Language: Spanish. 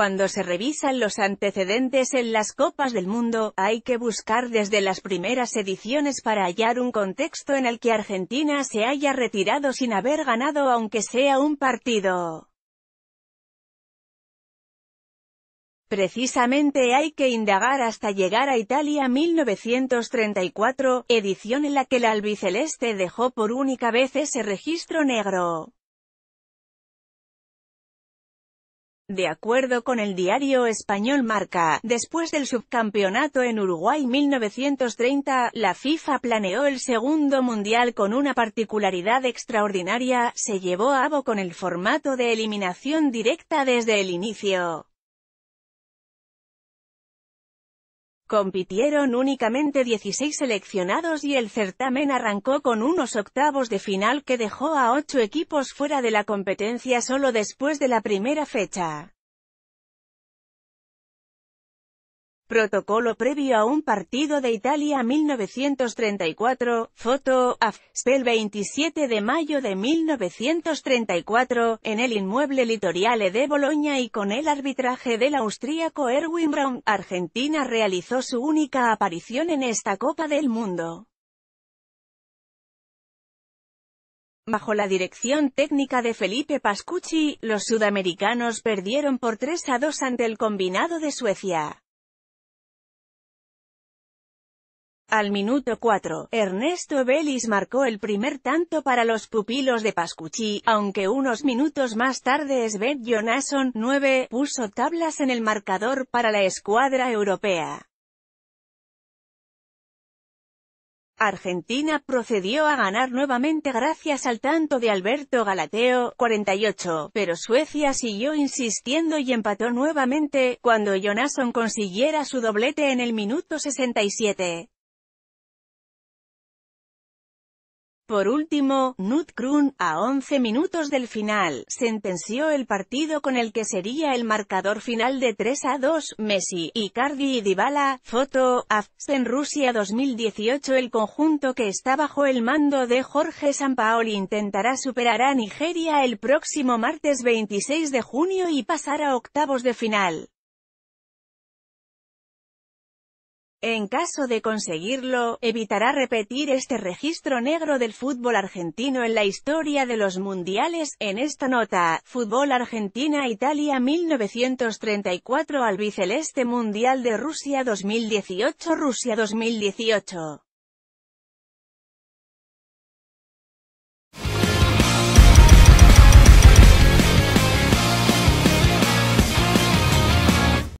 Cuando se revisan los antecedentes en las Copas del Mundo, hay que buscar desde las primeras ediciones para hallar un contexto en el que Argentina se haya retirado sin haber ganado aunque sea un partido. Precisamente hay que indagar hasta llegar a Italia 1934, edición en la que la albiceleste dejó por única vez ese registro negro. De acuerdo con el diario español Marca, después del subcampeonato en Uruguay 1930, la FIFA planeó el segundo mundial con una particularidad extraordinaria, se llevó a cabo con el formato de eliminación directa desde el inicio. Compitieron únicamente 16 seleccionados y el certamen arrancó con unos octavos de final que dejó a ocho equipos fuera de la competencia solo después de la primera fecha. Protocolo previo a un partido de Italia 1934, foto, el 27 de mayo de 1934, en el inmueble Litoriale de Boloña y con el arbitraje del austríaco Erwin Brown, Argentina realizó su única aparición en esta Copa del Mundo. Bajo la dirección técnica de Felipe Pascucci, los sudamericanos perdieron por 3 a 2 ante el combinado de Suecia. Al minuto 4, Ernesto Belis marcó el primer tanto para los pupilos de Pascuchi, aunque unos minutos más tarde Sven Jonasson, 9, puso tablas en el marcador para la escuadra europea. Argentina procedió a ganar nuevamente gracias al tanto de Alberto Galateo, 48, pero Suecia siguió insistiendo y empató nuevamente, cuando Jonasson consiguiera su doblete en el minuto 67. Por último, Knut a 11 minutos del final, sentenció el partido con el que sería el marcador final de 3 a 2, Messi, Icardi y Dybala, foto, AFS en Rusia 2018 El conjunto que está bajo el mando de Jorge Sampaoli intentará superar a Nigeria el próximo martes 26 de junio y pasar a octavos de final. En caso de conseguirlo, evitará repetir este registro negro del fútbol argentino en la historia de los mundiales. En esta nota, Fútbol Argentina-Italia 1934 al Biceleste Mundial de Rusia 2018 Rusia 2018